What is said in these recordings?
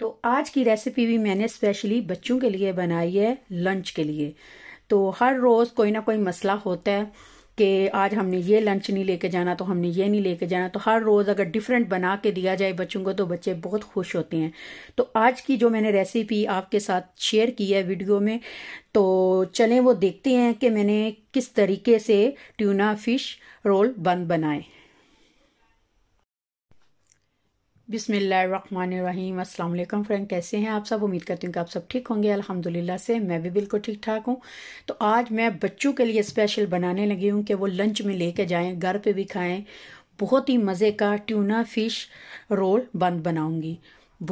तो आज की रेसिपी भी मैंने स्पेशली बच्चों के लिए बनाई है लंच के लिए तो हर रोज़ कोई ना कोई मसला होता है कि आज हमने ये लंच नहीं लेके जाना तो हमने ये नहीं लेके जाना तो हर रोज़ अगर डिफरेंट बना के दिया जाए बच्चों को तो बच्चे बहुत खुश होते हैं तो आज की जो मैंने रेसिपी आपके साथ शेयर की है वीडियो में तो चलें वो देखते हैं कि मैंने किस तरीके से ट्यूना फिश रोल बन बनाए बिसमीम अल्लाम फ्रेंड कैसे हैं आप सब उम्मीद करती हूँ कि आप सब ठीक होंगे अल्हम्दुलिल्लाह से मैं भी बिल्कुल ठीक ठाक हूँ तो आज मैं बच्चों के लिए स्पेशल बनाने लगी हूँ कि वो लंच में लेके जाएं घर पे भी खाएं बहुत ही मज़े का ट्यूना फ़िश रोल बंद बनाऊँगी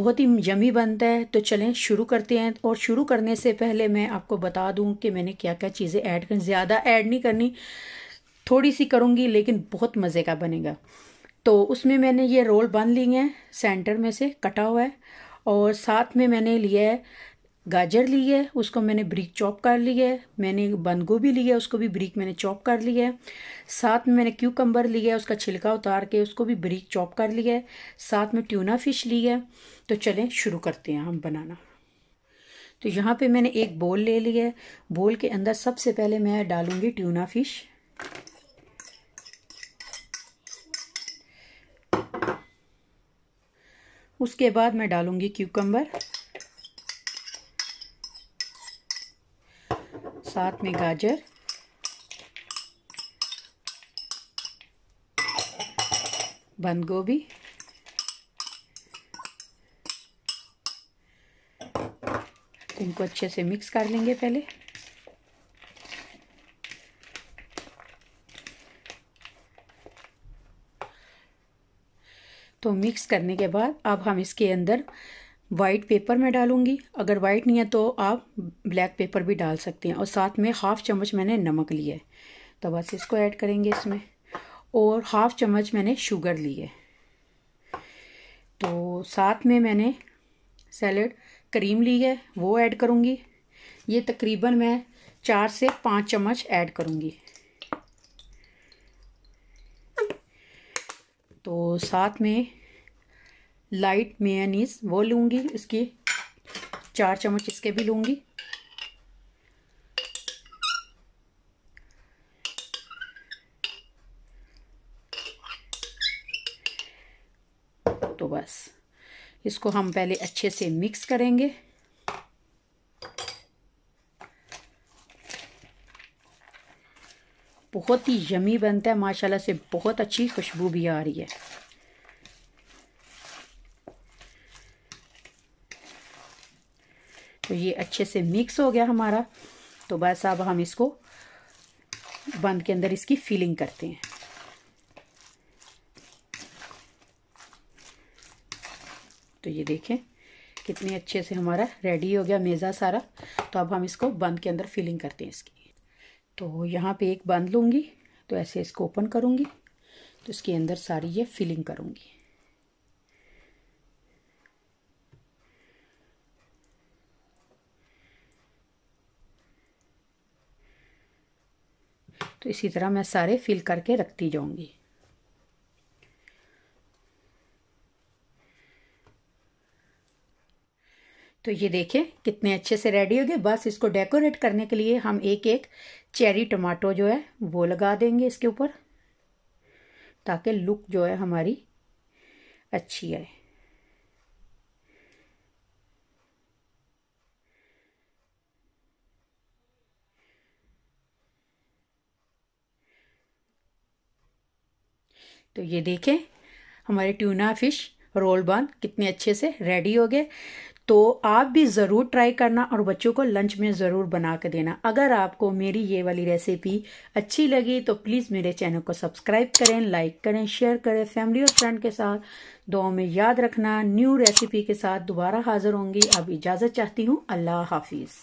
बहुत ही यमी बनता है तो चलें शुरू करते हैं और शुरू करने से पहले मैं आपको बता दूँ कि मैंने क्या क्या चीज़ें ऐड कर ज़्यादा ऐड नहीं करनी थोड़ी सी करूँगी लेकिन बहुत मज़े का बनेगा तो उसमें मैंने ये रोल बन ली है सेंटर में से कटा हुआ है और साथ में मैंने लिया है गाजर ली है उसको मैंने ब्रिक चॉप कर ली है मैंने बंद गोभी ली है उसको भी ब्रिक मैंने चॉप कर लिया है साथ में मैंने क्यूकम्बर लिया है उसका छिलका उतार के उसको भी ब्रिक चॉप कर लिया है साथ में ट्यूना फिश ली है तो चलें शुरू करते हैं हम बनाना तो यहाँ पे मैंने एक बोल ले लिया है बोल के अंदर सबसे पहले मैं डालूँगी ट्यूना फिश उसके बाद मैं डालूँगी क्यूकम्बर साथ में गाजर बंद गोभी इनको अच्छे से मिक्स कर लेंगे पहले तो मिक्स करने के बाद अब हम इसके अंदर वाइट पेपर में डालूँगी अगर वाइट नहीं है तो आप ब्लैक पेपर भी डाल सकते हैं और साथ में हाफ़ चम्मच मैंने नमक लिया है तो बस इसको ऐड करेंगे इसमें और हाफ़ चम्मच मैंने शुगर ली है तो साथ में मैंने सैलड क्रीम ली है वो ऐड करूँगी ये तकरीबन मैं चार से पाँच चम्मच ऐड करूँगी तो साथ में लाइट मेयनीस वो लूँगी इसकी चार चम्मच इसके भी लूँगी तो बस इसको हम पहले अच्छे से मिक्स करेंगे बहुत ही यमी बनता है माशाल्लाह से बहुत अच्छी खुशबू भी आ रही है तो ये अच्छे से मिक्स हो गया हमारा तो बस अब हम इसको बंद के अंदर इसकी फीलिंग करते हैं तो ये देखें कितने अच्छे से हमारा रेडी हो गया मेज़ा सारा तो अब हम इसको बंद के अंदर फिलिंग करते हैं इसकी तो यहाँ पे एक बांध लूँगी तो ऐसे इसको ओपन करूँगी तो इसके अंदर सारी ये फिलिंग करूँगी तो इसी तरह मैं सारे फिल करके रखती जाऊँगी तो ये देखें कितने अच्छे से रेडी हो गए बस इसको डेकोरेट करने के लिए हम एक एक चेरी टमाटो जो है वो लगा देंगे इसके ऊपर ताकि लुक जो है हमारी अच्छी आए तो ये देखें हमारे ट्यूना फिश रोल बन कितने अच्छे से रेडी हो गए तो आप भी ज़रूर ट्राई करना और बच्चों को लंच में ज़रूर बना के देना अगर आपको मेरी ये वाली रेसिपी अच्छी लगी तो प्लीज़ मेरे चैनल को सब्सक्राइब करें लाइक करें शेयर करें फैमिली और फ्रेंड के साथ दुआ में याद रखना न्यू रेसिपी के साथ दोबारा हाजिर होंगी अब इजाज़त चाहती हूँ अल्लाह हाफिज़